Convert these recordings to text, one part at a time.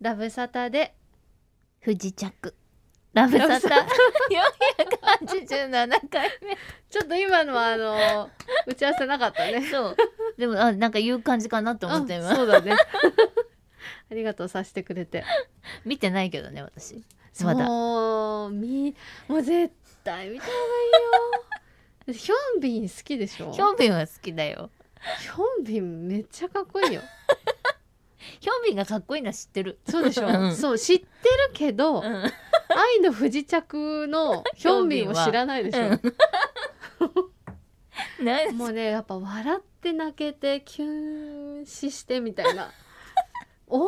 ラブサタで不時着ラブサタ487回目ちょっと今のはあの打ち合わせなかったねそうでもあなんか言う感じかなと思ってますそうだねありがとうさせてくれて見てないけどね私まだもうみもう絶対見た方がいいよヒョンビン好きでしょヒョンビンは好きだよヒョンビンめっちゃかっこいいよヒョンビンがかっこいいのは知ってる。そうでしょ、うん、そう知ってるけど、うん、愛の不時着のヒョンビンを知らないでしょ。もうねやっぱ笑って泣けてキュン死してみたいな大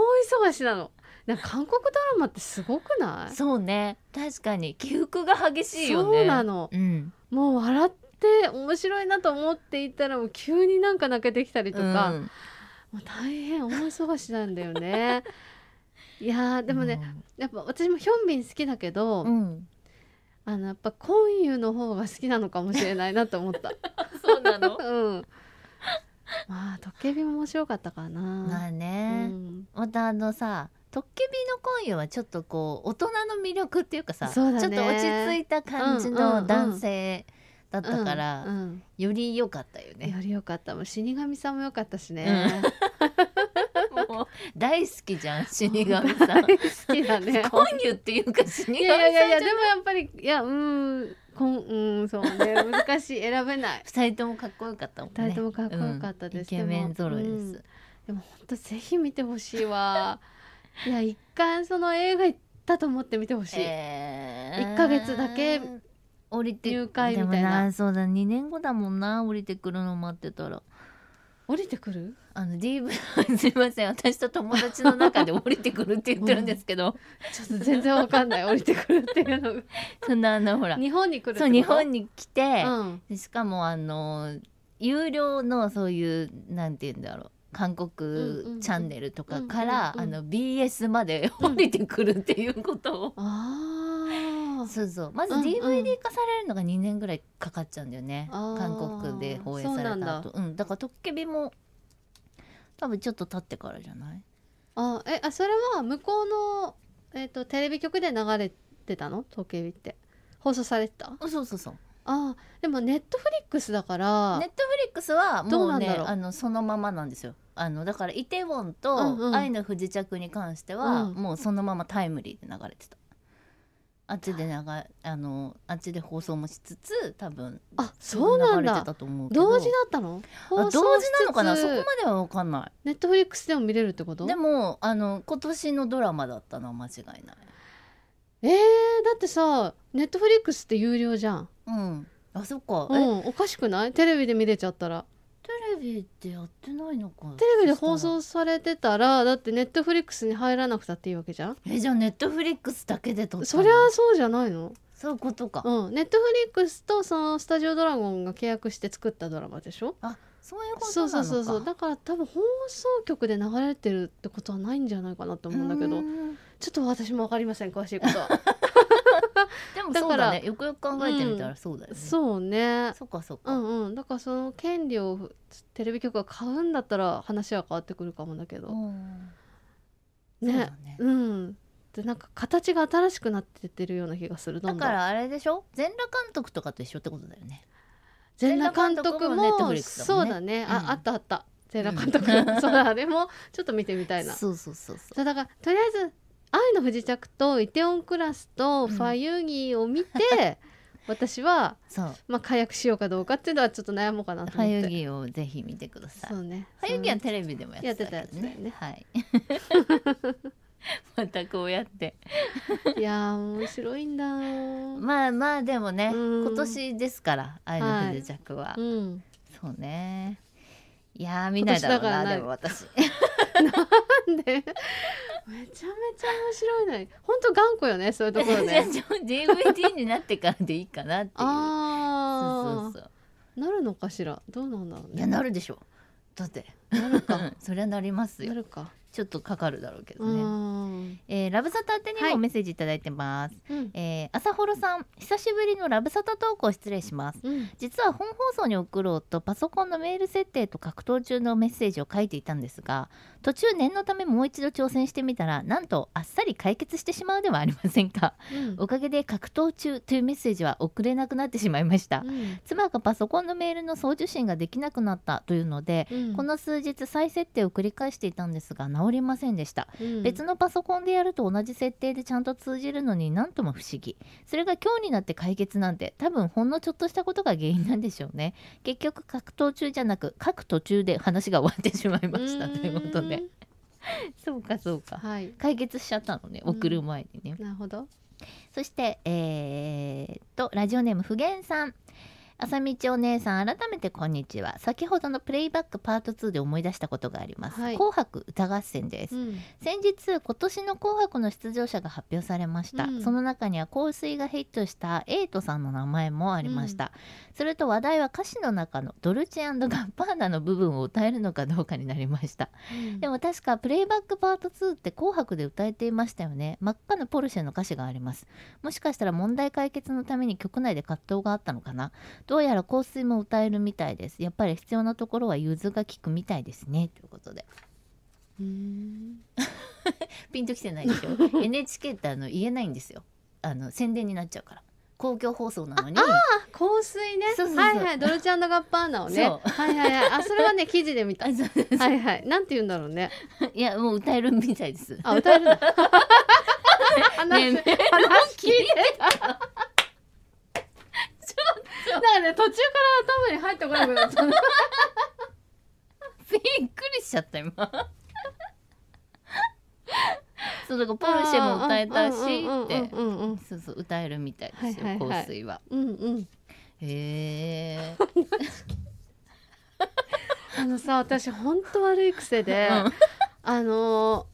忙しなの。な韓国ドラマってすごくないそうね確かに起伏が激しいよねそうなの、うん、もう笑って面白いなと思っていたらもう急になんか泣けてきたりとか、うん、もう大変大忙しなんだよね いやでもね、やっぱ私もヒョンビン好きだけど、うん、あのやっぱコンユの方が好きなのかもしれないなと思った そうなの うんまあトッケビも面白かったかなまあね、うん、またあのさトッケビの今夜はちょっとこう大人の魅力っていうかさ、ね、ちょっと落ち着いた感じの男性、うんうんうんだったから、うんうん、より良かったよねより良かったもう死神さんも良かったしね、もう大好きじゃん死神さん好きだね今湯っていうか死神さんいやいやいやでもやっぱりいやうんこんうんそうね難しい選べない二人ともかっこよかったもんね二人ともかっこよかったです、うん、イケメン揃いです、うん、でも本当ぜひ見てほしいわいや一回その映画行ったと思って見てほしい一、えー、ヶ月だけ降りて入会みたいなそうだ2年後だもんな降りてくるの待ってたら降りてくるあの DV すいません私と友達の中で降りてくるって言ってるんですけど、ちょっと全然わかんない降りてくるっていうのが そんなあのほら日本に来るそう日本に来て、うん、しかもあの有料のそういうなんて言うんだろう韓国チャンネルとかから、あの BS まで降りてくるっていうことを、うん、ああそうそうまず DVD 化されるのが2年ぐらいかかっちゃうんだよね、うんうん、韓国で放映された後うんだからトッケビも多分ちょっと経ってからじゃないあえあそれは向こうの、えーと、テレビ局で流れてたのトッケビって放送されてたそうそうそうあでもネットフリックスだからネットフリックスはもうねあのそのままなんですよあのだから「イテウォン」と「愛の不時着」に関しては、もうそのままタイムリーで流れてたあっちで長いあのあっちで放送もしつつ多分あそうなんだ同時だったの同時なのかなそこまでは分かんないネットフリックスでも見れるってことでもあの今年のドラマだったのは間違いないえー、だってさネットフリックスって有料じゃんうんあそっか、うん、おかしくないテレビで見れちゃったらビってやってないのかテレビで放送されてたらだってネットフリックスに入らなくたっていいわけじゃんえじゃあネットフリックスだけで撮ったそりゃそうじゃないのそういうことかうんネットフリックスとそのスタジオドラゴンが契約して作ったドラマでしょあそういうことそうそうそうそうだから多分放送局で流れてるってことはないんじゃないかなと思うんだけどちょっと私も分かりません詳しいことは でもそうだねよくよく考えてみたらそうだよね、うん、そうねそっかそっかうんうんだからその権利をテレビ局が買うんだったら話は変わってくるかもだけど、ねううんでなんか形が新しくなっててるような気がするだからあれでしょ全裸監督とかと一緒ってことだよね全裸監督も、ね、そうだね、うん、ああったあった全裸監督、うん、そうだあれもちょっと見てみたいな そうそうそうそうだからとりあえず愛の不時着とイテオンクラスとファユーギーを見て、私はそうまあ解約しようかどうかっていうのはちょっと悩もうかなと思っはてゆぎをぜひ見てください。そうねはゆぎはテレビでもやってたやつだよね。はい。またこうやって。いやー面白いんだまあまあでもね、うん今年ですから、愛の不時着は。うんそうね。いやー見ないだろうだからな、なでも私。なんでめちゃめちゃ面白いの本当頑固よねそういうところね d v d になってからでいいかなっていうあそなるのかしらどうなんだろう、ね、いやなるでしょだってなるか そりゃなりますよなるかちょっとかかるだろうけどね、えー、ラブサタ宛にもメッセージいただいてます、はい、えー、朝幌さん久しぶりのラブサタ投稿失礼します、うん、実は本放送に送ろうとパソコンのメール設定と格闘中のメッセージを書いていたんですが途中念のためもう一度挑戦してみたらなんとあっさり解決してしまうではありませんか、うん、おかげで格闘中というメッセージは送れなくなってしまいました、うん、妻がパソコンのメールの送受信ができなくなったというので、この数日再設定を繰り返していたんですが直りませんでした、うん、別のパソコンでやると同じ設定でちゃんと通じるのになんとも不思議それが今日になって解決なんて多分ほんのちょっとしたことが原因なんでしょうね結局格闘中じゃなく書く途中で話が終わってしまいましたということで そうかそうか、はい、解決しちゃったのね送る前にね、なるほどそしてえー、っとラジオネーム不言さんあさみちお姉さん、改めてこんにちは。先ほどのプレイバックパート2で思い出したことがあります。はい、紅白歌合戦です、うん、先日、今年の紅白の出場者が発表されました。うん、その中には香水がヒットしたエイトさんの名前もありました。うん、それと話題は歌詞の中のドルチェガッパーナの部分を歌えるのかどうかになりました。でも確かプレイバックパート2って紅白で歌えていましたよね。真っ赤なポルシェの歌詞があります。もしかしたら問題解決のために局内で葛藤があったのかなどうやら香水も歌えるみたいですやっぱり必要なところは柚子が効くみたいですねということで ピンときてないでしょ NHK ってあの言えないんですよあの宣伝になっちゃうから公共放送なのにああ香水ねはいはいドルチアンドガッパーナをねはいはいはいあそれはね記事で見た はいはいなんて言うんだろうね いやもう歌えるみたいですあ歌える話、ね、話聞いてたちょっからね途中から頭に入ってこなくなったの びっくりしちゃった今そうだからポルシェも歌えたしってそうそう歌えるみたいですよ、はいはいはい、香水は。うんうん、へえ。あのさ私ほんと悪い癖で、うん、あの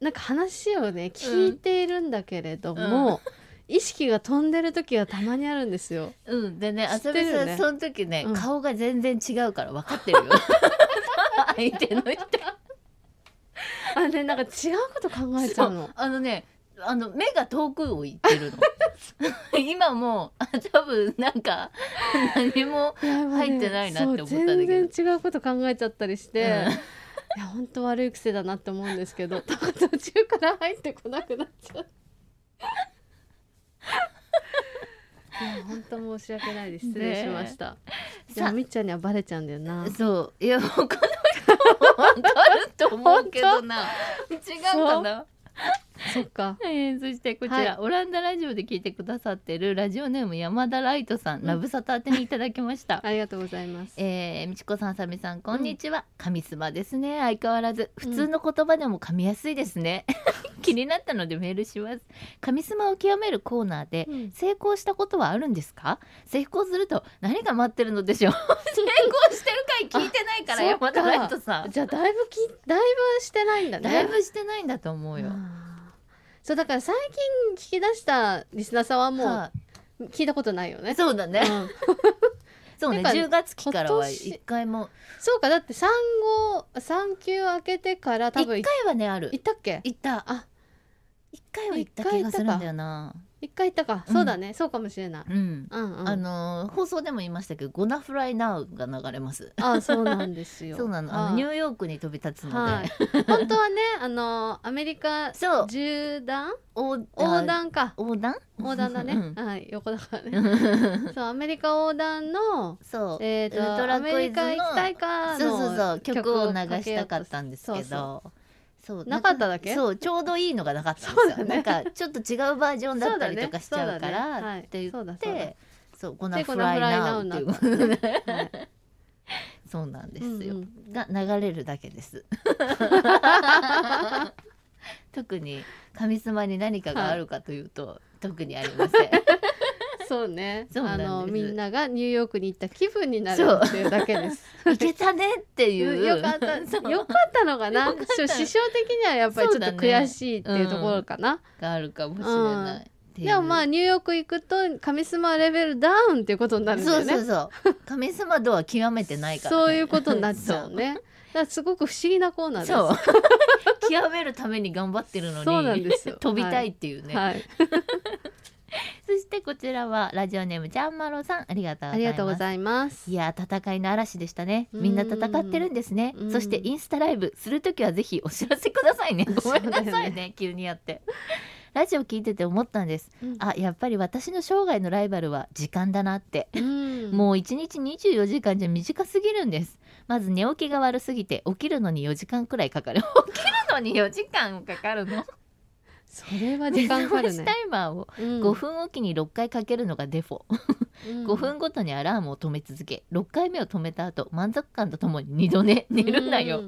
なんか話をね聞いているんだけれども、うん意識が飛んでる時はたまにあるんですよ。うんでね浅部さん、その時ね、うん、顔が全然違うから分かってるよ相手の人。あねなんか違うこと考えちゃうの。あのねあの目が遠くを行ってるの。今も多分なんか何も入ってないなって思ったんだけど、ね、全然違うこと考えちゃったりして、うん、いや本当悪い癖だなって思うんですけど 途中から入ってこなくなっちゃう。本当申し訳ないです失礼しました、ね、じゃみっちゃんにはバレちゃうんだよなそういや他の人も分かると思うけどな違うかなそっか、えー、そしてこちら、はい、オランダラジオで聞いてくださってるラジオネーム山田ライトさん、うん、ラブサタ宛てにいただきました ありがとうございますえー、美智子さんさみさんこんにちは、うん、すまですね相変わらず普通の言葉でも噛みやすいですね、うん、気になったのでメールします神すまを極めるコーナーで、成功したことはあるんですか成功すると何が待ってるのでしょう 成功してるかい聞いてないから山田ライトさんじゃあだいぶきだいぶしてないんだねだいぶしてないんだと思うよ、そうだから最近聞き出したリスナーさんはもう聞いたことないよね。そうだね、うん そうねて10月期からは一回もそうかだって産後産休明けてから多分一回はねある行ったっけ行ったあ一回は行った気がするんだよな一回言ったか、うんそうだねそうかもしれない、うんうんうん、あのー放送でも言いましたけど「ゴナフライナウ」が流れますあそうなんですよそうなのあのニューヨークに飛び立つので、はい、本当はねあのアメリカそう縦断お横断か横断横断だね、うんはい横だからね そうアメリカ横断のそうえっ、ウルとトアラクメイリズのカ行きたいかのそうそうそう曲を流したかったんですけどそうなかっただけそうちょうどいいのがなかったんですよ、ね、なんかちょっと違うバージョンだったりとかしちゃうから、って言ってそうこんなフライナウっていうもの そうなんですよ、うんうん、が流れるだけです 特に紙すに何かがあるかというと、はい、特にありませんそうねそうあのみんながニューヨークに行った気分になるっていうだけです行けたねっていうよかったよかったのかな師匠的にはやっぱりちょっと悔しいっていうところかな、ねうん、があるかもしれない、うん、でもまあニューヨーク行くとスマレベルダウンっていうことになるんだよねそうそうそうスマ度は極めてないから、ね、そういうことになっちゃうねだすごく不思議なコーナーです。極めるために頑張ってるのに、飛びたいっていうね。はいはいそしてこちらはラジオネームジャンマロさんありがとうありがとうございますいや戦いの嵐でしたねみんな戦ってるんですねそしてインスタライブするときはぜひお知らせくださいね ごめんなさいね、ね、急にやってラジオ聞いてて思ったんです、うん、あやっぱり私の生涯のライバルは時間だなって、うん、もう1日24時間じゃ短すぎるんですまず寝起きが悪すぎて起きるのに4時間くらいかかる 起きるのに4時間かかるのそれは時間かかるね タイマーを5分おきに6回かけるのがデフォ、五5分ごとにアラームを止め続け6回目を止めた後満足感とともに2度寝寝るなよ、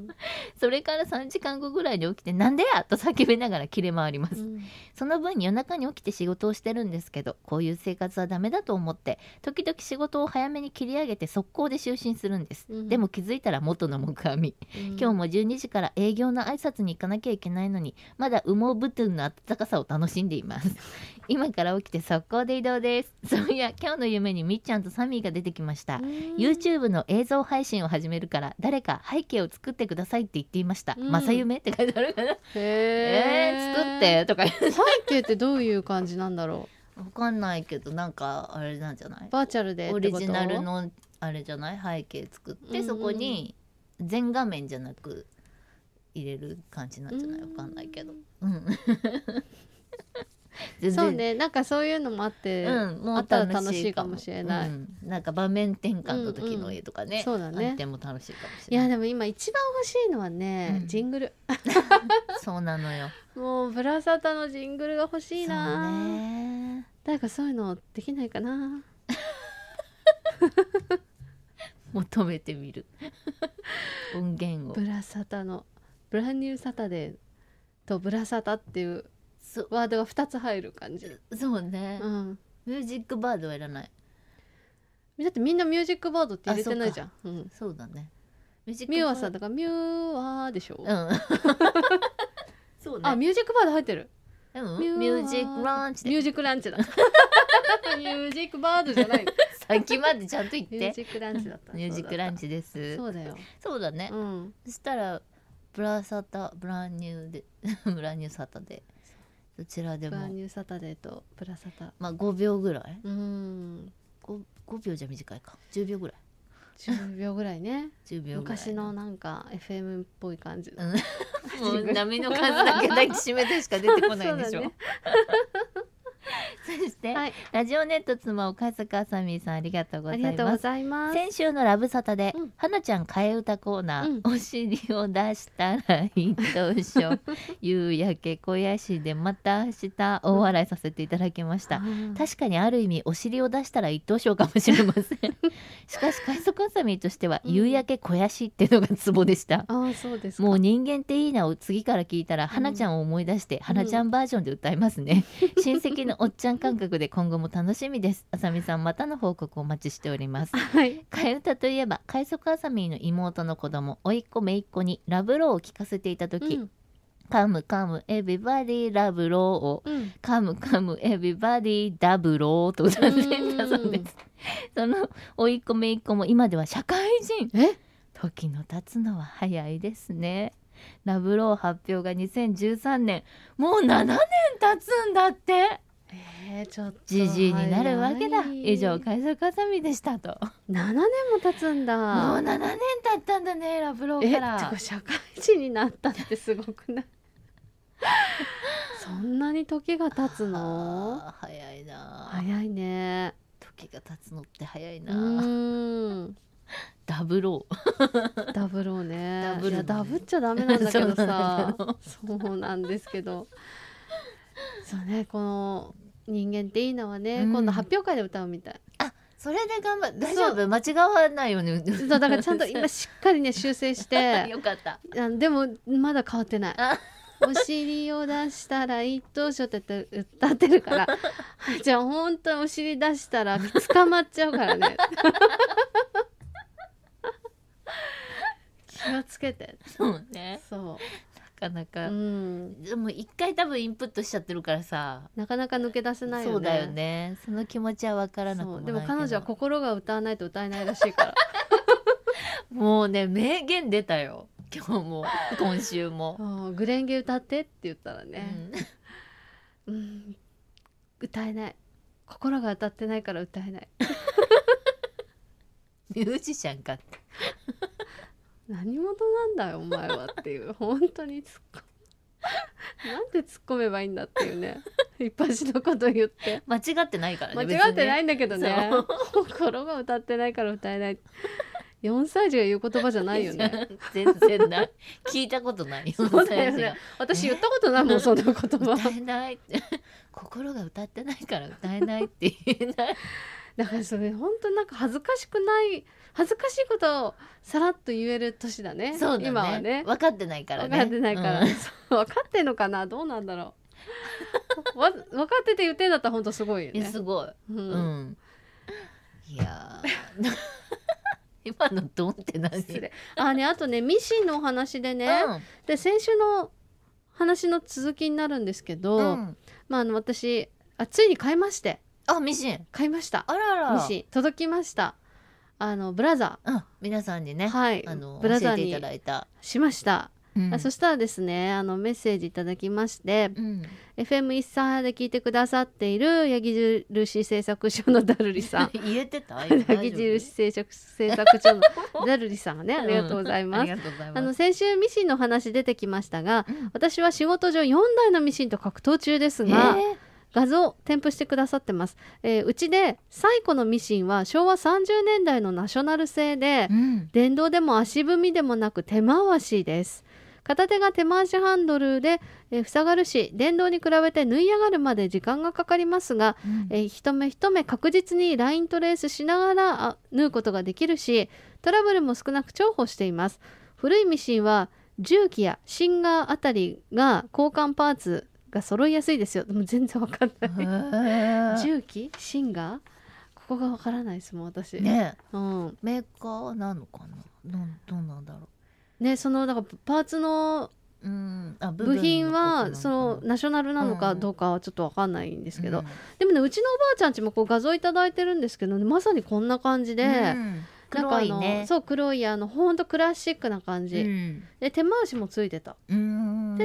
それから3時間後ぐらいに起きて「なんでや!」と叫びながら切れ回ります、その分夜中に起きて仕事をしてるんですけどこういう生活はダメだと思って時々仕事を早めに切り上げて速攻で就寝するんです、でも気づいたら元の木阿弥、今日も12時から営業の挨拶に行かなきゃいけないのにまだ羽毛布団の暖かさを楽しんでいます 今から起きて速攻で移動ですそういや今日の夢にみっちゃんとサミーが出てきました YouTube の映像配信を始めるから誰か背景を作ってくださいって言っていました、うん、正夢って書いてあるかなへえ作ってとか背景ってどういう感じなんだろうわかんないけどなんかあれなんじゃないバーチャルでオリジナルのあれじゃない背景作って、そこに全画面じゃなく入れる感じなんじゃないわかんないけど。うん そうねなんかそういうのもあって、うん、もうあったら楽しいかもしれない、うん、なんか場面転換の時の絵とかね、うんうん、そうだねでも楽しいかもしれないいやでも今一番欲しいのはね、うん、ジングル そうなのよもうブラサタのジングルが欲しいなね誰かそういうのできないかな 求めてみる音源をブラサタのブランニューサタデーとブラサタっていうワードが2つ入る感じそうね、うん、ミュージックバードはいらないだってみんなミュージックバードって入れてないじゃんうん、そうだねミューさだからミューはでしょ、うん、そうねあミュージックバード入ってるミュージックランチミュージックランチだ ミュージックバードじゃないさっきまでちゃんと言ってミュージックランチだったミュージックランチですそうだよそうだね、うん、そしたらブラサタブランニューで ブランニューサタでどちらでブもラニューサタデーとブラサタまあ5秒ぐらい、うん五 5, 秒じゃ短いか10秒ぐらい10秒ぐらいね1 秒らい昔のなんか FM っぽい感じうん もう波の数だけ抱きしめてしか出てこないんでしょ、う そして、はい、ラジオネット妻を海坂あさみさんありがとうございます先週のラブサタで、うん、はなちゃん替え歌コーナー、うん、お尻を出したら一等賞夕焼け小屋市でまた明日大笑いさせていただきました、うん、確かにある意味お尻を出したら一等賞かもしれません しかし海坂あさみとしては、夕焼け小屋市っていうのがツボでしたあそうですもう人間っていいなを次から聞いたら、はなちゃんを思い出して、はなちゃんバージョンで歌いますね 親戚のおっちゃん感覚で今後も楽しみです。あさみさんまたの報告お待ちしております。はい。替え歌といえば快速あさみの妹の子供甥っ子姪っ子にラブローを聞かせていた時、うんカムカムエビバディラブローを、うん、カムカムエビバディダブローと歌っていたそうです。その甥っ子姪っ子も今では社会人。時の経つのは早いですね。ラブロー発表が2013年もう7年経つんだってえちょっとじじいになるわけだ以上海賊あさみでしたと7年も経つんだもう7年経ったんだねラブローから社会人になったってすごくないそんなに時が経つの早いな早いね時が経つのって早いなうんダブろうダブろうねダブねダブっちゃダメなんだけどさ そうなんですけどそうねこの人間っていいのはね、うん、今度発表会で歌うみたいあそれで頑張っ大丈夫間違わないよねそうだからちゃんと今しっかりね修正して よかったでもまだ変わってないお尻を出したら一等賞って歌ってるから じゃあ本当にお尻出したら捕まっちゃうからね 気をつけてそうねそうかなか、うん、でも一回多分インプットしちゃってるからさなかなか抜け出せないよねそうだよねその気持ちは分からなくてでも彼女は心が歌わないと歌えないらしいから もうね名言出たよ今日も今週もグレンゲ歌ってって言ったらね、うん、うん、歌えない心が歌ってないから歌えない ミュージシャンかって何事なんだよお前はっていう本当に突っ込なんで突っ込めばいいんだっていうね一発のこと言って間違ってないからね間違ってないんだけどね心が歌ってないから歌えない4歳児が言う言葉じゃないよね全然ない聞いたことないそうだよね私言ったことないもんその言葉歌えない心が歌ってないから歌えないって言えないだからそれ本当なんか恥ずかしくない恥ずかしいことをさらっと言える年だねそうだね今はね分かってないからね分かってないから、うん、分かってんのかなどうなんだろう 分かってて言ってんだったら本当すごいよねすごい、うん、うん、いや 今のドンって何あねあとねミシンのお話でね、うん、で先週の話の続きになるんですけど、うん、まああの私あついに買いましてあミシン買いましたあらあらミシン届きましたあのブラザー、うん、皆さんにね、はい、あのブラザーにいただいたしました、うん、そしたらですねあのメッセージいただきまして、うん、FM13 で聞いてくださっている八木印製作所のダルリさん 言えてた八木印製作製作所のダルリさんねありがとうございますうん、あの先週ミシンの話出てきましたが、私は仕事上4台のミシンと格闘中ですが、えー画像添付してくださってます、えー、うちで最古のミシンは昭和30年代のナショナル製で、うん、電動でも足踏みでもなく手回しです片手が手回しハンドルで、えー、塞がるし電動に比べて縫い上がるまで時間がかかりますが、うん、えー、一目一目確実にライントレースしながら縫うことができるしトラブルも少なく重宝しています古いミシンは重機やシンガーあたりが交換パーツが揃いやすいですよでも全然わかんない重機シンガーここがわからないですもん私ね、うん、メーカーなのかななどうなんだろうねそのだからパーツのうんあ部品はそのナショナルなのかどうかはちょっとわかんないんですけど、うん、でもねうちのおばあちゃんちもこう画像頂いてるんですけど、ね、まさにこんな感じで、うん黒いねそう黒いあのほんとクラシックな感じ、うん、で手回しもついてた手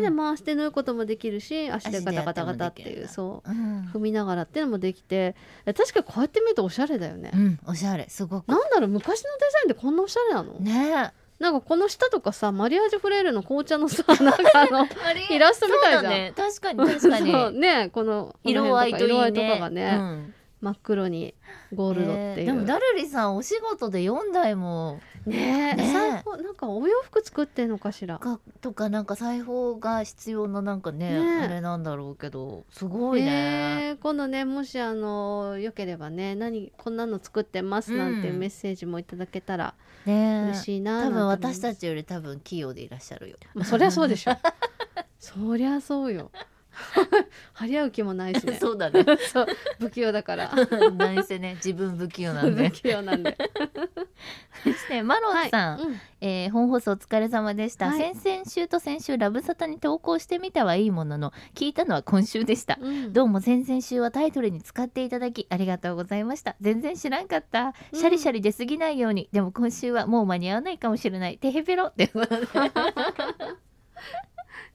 で回して縫うこともできるし足でガタガタガタっていうそう、うん、踏みながらっていうのもできて確かにこうやって見るとおしゃれだよね、うん、おしゃれすごくなんだろう昔のデザインってこんなおしゃれなのねなんかこの下とかさマリアージュフレールの紅茶のさ なんかあのイラストみたいじゃん、ね、確かに確かに ねこの色合いと色合いとかがね、うん真っ黒にゴールドっていう、えー、でもダルリさんお仕事で4台もねえ、ね、なんかお洋服作ってんのかしらかとかなんか裁縫が必要ななんかね、ね、あれなんだろうけどすごいね、えー、今度ねもしあのよければね何こんなの作ってますなんてメッセージもいただけたら、うね、嬉しいな多分私たちより多分器用でいらっしゃるよ、まあ、そりゃそうでしょそりゃそうよ 張り合う気もないしね そうだね そう不器用だからな何せね自分不器用なんで不器用なんでそしてマロンさん、はいえー、本放送お疲れ様でした、はい、先々週と先週ラブサタに投稿してみたはいいものの聞いたのは今週でした、うん、どうも先々週はタイトルに使っていただきありがとうございました全然知らんかった、シャリシャリ出過ぎないようにでも今週はもう間に合わないかもしれないテヘペロって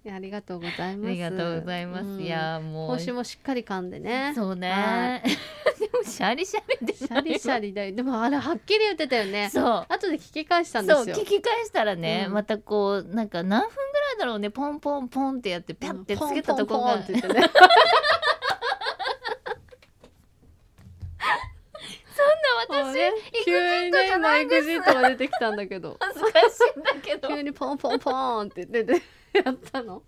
いやありがとうございます。ありがとうございます。うん、いやもう腰もしっかり噛んでね。そうね。でもシャリシャリでシャリシャリだよ。でもあれはっきり言ってたよね。そう。後で聞き返したんですよ。聞き返したらね、うん、またこうなんか何分ぐらいだろうねポンポンポンってやってピャってつけたとこが。そんな私、ね、急にねマイクジットが出てきたんだけど恥ずかしいんだけど 急にポンポンポンって出てやったの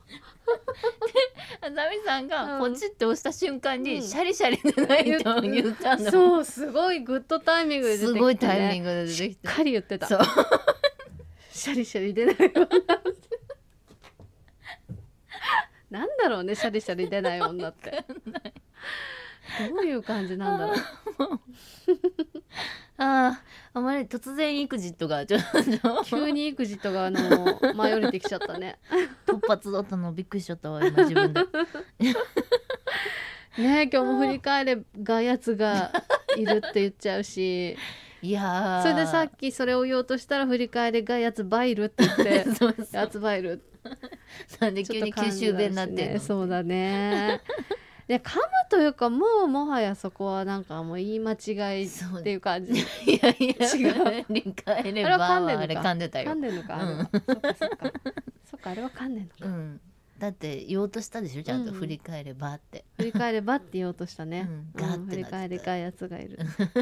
でザミさんがポチって押した瞬間に、シャリシャリじゃないと言ったの、そうすごいグッドタイミングで出てきね、すごいタイミングで出てきしっかり言ってたそうシャリシャリ出ないなんだろうねシャリシャリ出ない女ってどういう感じなんだろう ああまり突然エクジットがちょ急にエクジットがあの迷い降りてきちゃったね突発だったのびっくりしちゃったわ今自分で ね今日も振り返れがやつがいるって言っちゃうしいやそれでさっきそれを言おうとしたら振り返れがやつバイルって言って やつバイルなんで急に九州弁になって、ね、そうだねで噛むというかもうもはやそこはなんかもう言い間違いっていう感じ いやいや違う理解ればあれ噛んでたよ噛んでるのか、うん、そっかそっかあれは噛んでるのか、だって言おうとしたでしょちゃんと振り返ればって、振り返ればって言おうとしたね、うん、振り返りかいやつがいる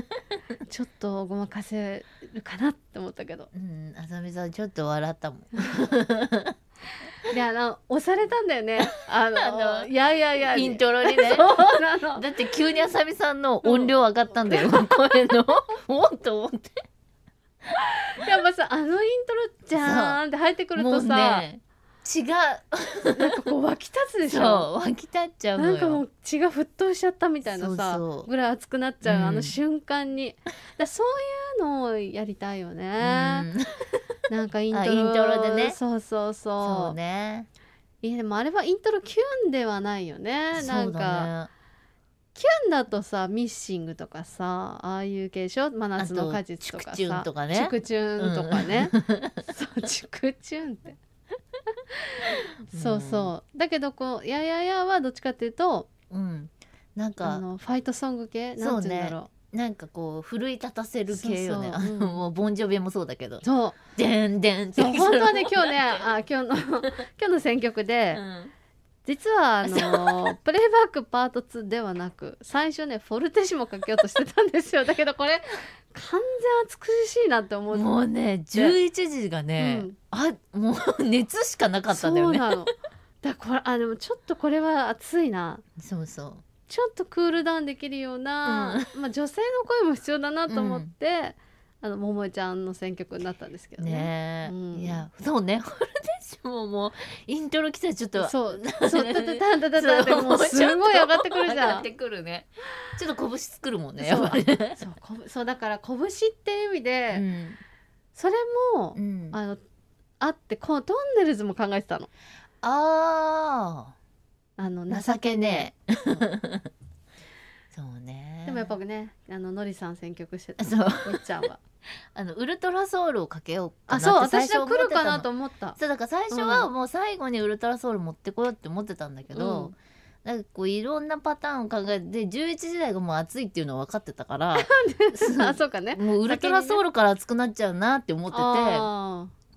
ちょっとごまかせるかなって思ったけどうんあさみさんちょっと笑ったもんい あの押されたんだよねあの いやいやいやイントロにねだって急にあさみさんの音量上がったんだよ声のおっと思ってやっぱさあのイントロじゃーんって入ってくるとさ、血がなんかこう沸き立つでしょそう沸き立っちゃうなんかもう血が沸騰しちゃったみたいなさぐらい熱くなっちゃう、うん、あの瞬間にだそういうのをやりたいよね、うん、なんかイントロでねそうそうそうそうねいやでもあれはイントロキュンではないよね、ね、なんかキュンだとさミッシングとかさああいう系でしょ真夏の果実とかさチュクチュンとかねチュクチュンとかね、うん、そうチュクチュンって そうそうだけどこう「ややや」はどっちかっていうと、うん、なんかあのファイトソング系なんて言うんだろうなんかこう奮い立たせる系よね。そうそううん、もうボンジョビもそうだけど。そう。でんでんって。本当はね今日ね あ今日の今日の選曲で、うん、実はあのプレイバックパート2ではなく最初ねフォルテシモかけようとしてたんですよ。だけどこれ完全美しいなって思うもうね11時がね、あもう熱しかなかったんだよねだこれあでもちょっとこれは暑いなそうそうちょっとクールダウンできるような、うん、まあ、女性の声も必要だなと思って、あの桃ちゃんの選曲になったんですけどね。ねうん、いやそうねホルデッシュももうイントロ来たらちょっとそう そうたたたたたたっもうすごい上がってくるじゃん。上がってくるね。ちょっと拳作るもんね。そうそうこそうだから拳っていう意味で、うん、それも、うん、あのあってこうトンネルズも考えてたの。ああ。あの情けねえ。そうね。でもやっぱね、あののりさん選曲してた。そう。みっちゃんは。あのウルトラソウルをかけようかなあそう私は来るかなと思ったそうだから最初はもう最後にウルトラソウル持ってこようって思ってたんだけど、うんなんかこういろんなパターンを考えて11時台がもう暑いっていうの分かってたから あそうかね もうウルトラソウルから暑くなっちゃうなって思ってて、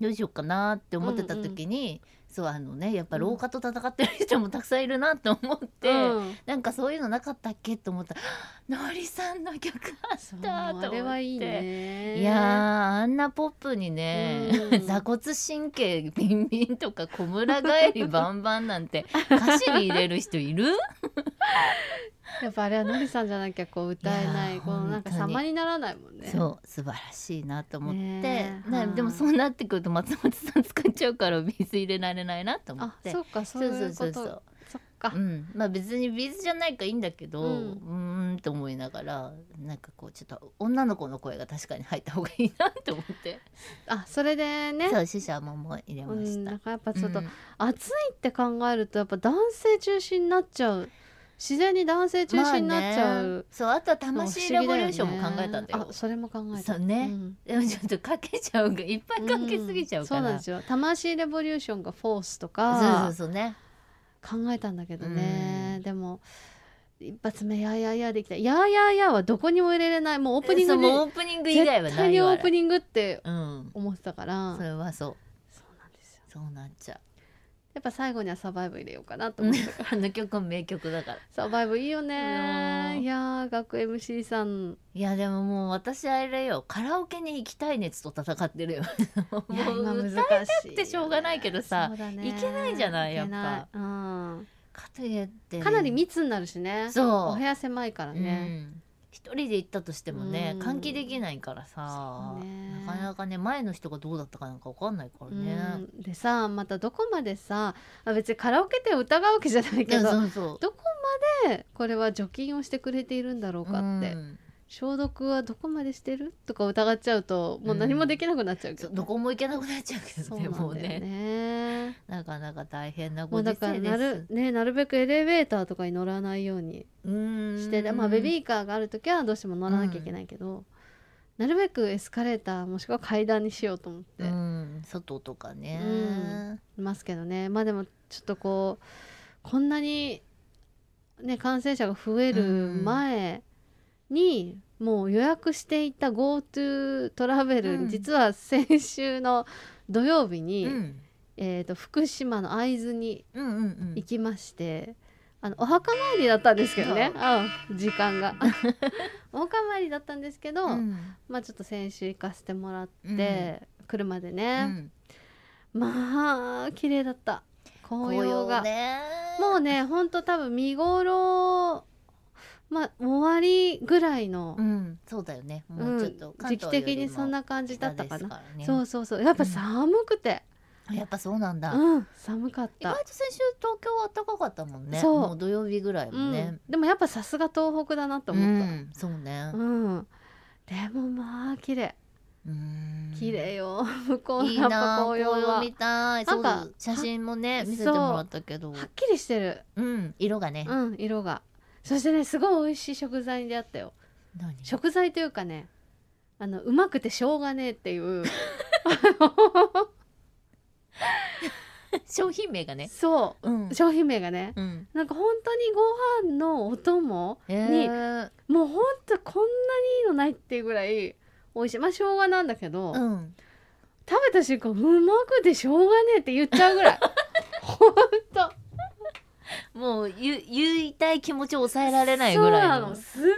ね、どうしようかなって思ってた時に、うんうんはあのねやっぱ老化と戦ってる人もたくさんいるなと思って、うん、なんかそういうのなかったっけと思ったのりさんの曲あったと思っていい、ね、いやあんなポップにね、うん、座骨神経ビンビンとか小村帰りバンバンなんて歌詞に入れる人いる やっぱあれはのりさんじゃなきゃこう歌えないこのなんか様にならないもんねそう素晴らしいなと思って、ね、でもそうなってくると松本さん使っちゃうからビーズ入れられないなと思ってそうかそうそうそうそううん、まあ別にビーズじゃないかいいんだけどうんうんと思いながらなんかこうちょっと女の子の声が確かに入った方がいいなと思って あそれでねそう死者もも入れました、うん、なんかやっぱちょっと、暑いって考えるとやっぱ男性中心になっちゃう自然に男性中心になっちゃう、まあね、そうあとは魂レボリューションも考えたんだよ、ね、それも考えたね、うん、でもちょっとかけちゃういっぱいかけすぎちゃうから、うん、そうなんですよ魂レボリューションがフォースとかそうそうそうね考えたんだけどね、うん、でも一発目やーやーやーできたやーやーやーはどこにも入れれないもうオープニングもオープニング以外は絶対にオープニングって思ってたから、それはそうそうなんですよそうなっちゃうやっぱ最後にはサバイブ入れようかなと思ったあの曲名曲だからサバイブいいよねいや学 MC さんいやでももう私あれよカラオケに行きたい熱と戦ってるよもう歌いたくてしょうがないけどさ、ね、行けないじゃないやっぱ、うん、かといって、かなり密になるしねそうお部屋狭いからね、うん一人で行ったとしてもね、換気できないからさ、ね、なかなかね前の人がどうだったかなんか分かんないからね。でさまたどこまでさ別にカラオケって疑うわけじゃないけどどこまでこれは除菌をしてくれているんだろうかって。うん消毒はどこまでしてるとか疑っちゃうともう何もできなくなっちゃうけど、うん、どこも行けなくなっちゃうけどねもうねなかなか大変なこと世なる,、ね、なるべくエレベーターとかに乗らないようにしてまあ、ベビーカーがある時はどうしても乗らなきゃいけないけど、うん、なるべくエスカレーターもしくは階段にしようと思って、うん、外とかね、いますけどねまあでもちょっとこうこんなに、ね、感染者が増える前、にもう予約していた GoTo トラベル、うん、実は先週の土曜日に、うん、えーと、福島の会津に行きまして、あのお墓参りだったんですけどね、うん、時間が お墓参りだったんですけど、まあちょっと先週行かせてもらって、車でね、まあ綺麗だった紅葉が、もうねほんと多分見頃まあ終わりぐらいの、うん、そうだよねもうちょっと、時期的にそんな感じだったかな、ね、そうそうそうやっぱ寒くて、やっぱそうなんだ、うん、寒かった意外と先週東京は暖かかったもんねそう土曜日ぐらいもね、うん、でもやっぱさすが東北だなと思った、うん、そうねうんでもまあ綺麗綺麗よ 向こうのやっぱ紅葉は見たいなんか写真もね見せてもらったけどはっきりしてるうん色がねうん色がそしてねすごい美味しい食材に出会ったよ食材というかねあのうまくてしょうがねえっていう 商品名がねそう、うん、商品名がね、うん、なんか本当にご飯のお供に、えー、もう本当こんなにいいのないっていうぐらい美味しいまあしょうがなんだけど、うん、食べた瞬間うまくてしょうがねえって言っちゃうぐらい 本当もう言言いたい気持ちを抑えられないぐらいののすっごい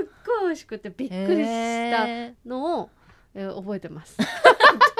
美味しくてびっくりしたのを、えー、覚えてます